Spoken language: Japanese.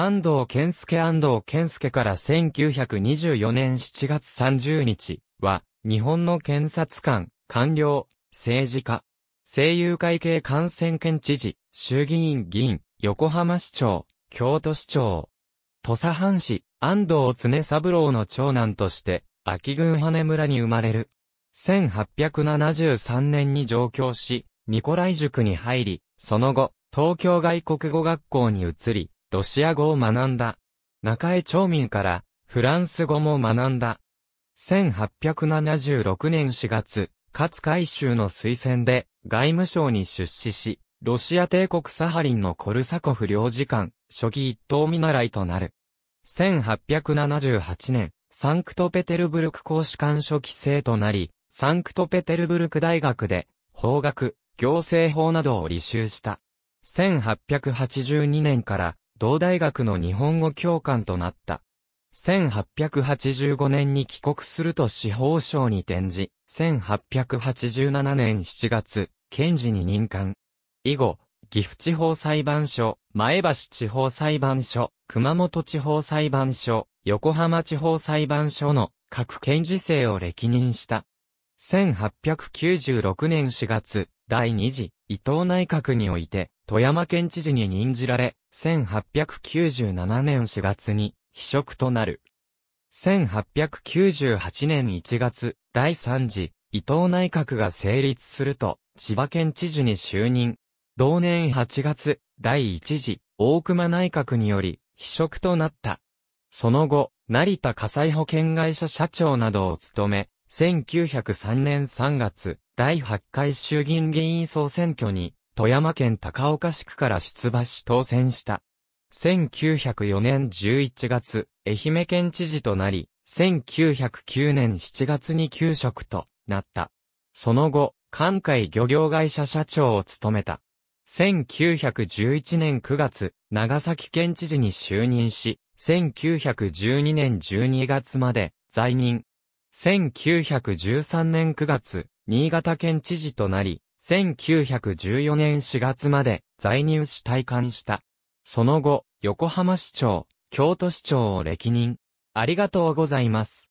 安藤健介安藤健介から1924年7月30日は、日本の検察官、官僚、政治家、声優会系感染県知事、衆議院議員、横浜市長、京都市長、土佐藩市、安藤常三郎の長男として、秋郡羽村に生まれる。1873年に上京し、ニコライ塾に入り、その後、東京外国語学校に移り、ロシア語を学んだ。中江町民から、フランス語も学んだ。1876年4月、勝海舟の推薦で、外務省に出資し、ロシア帝国サハリンのコルサコフ領事館、初期一等見習いとなる。1878年、サンクトペテルブルク公使館初期生となり、サンクトペテルブルク大学で、法学、行政法などを履修した。1882年から、同大学の日本語教官となった。1885年に帰国すると司法省に転じ、1887年7月、検事に任官。以後、岐阜地方裁判所、前橋地方裁判所、熊本地方裁判所、横浜地方裁判所の各検事生を歴任した。1896年4月、第2次伊藤内閣において、富山県知事に任じられ、1897年4月に、秘職となる。1898年1月、第3次、伊藤内閣が成立すると、千葉県知事に就任。同年8月、第1次、大熊内閣により、秘職となった。その後、成田火災保険会社社長などを務め、1903年3月、第8回衆議院議員総選挙に富山県高岡市区から出馬し当選した。1904年11月、愛媛県知事となり、1909年7月に休職となった。その後、関海漁業会社社長を務めた。1911年9月、長崎県知事に就任し、1912年12月まで在任。1913年9月、新潟県知事となり、1914年4月まで在任し退官した。その後、横浜市長、京都市長を歴任。ありがとうございます。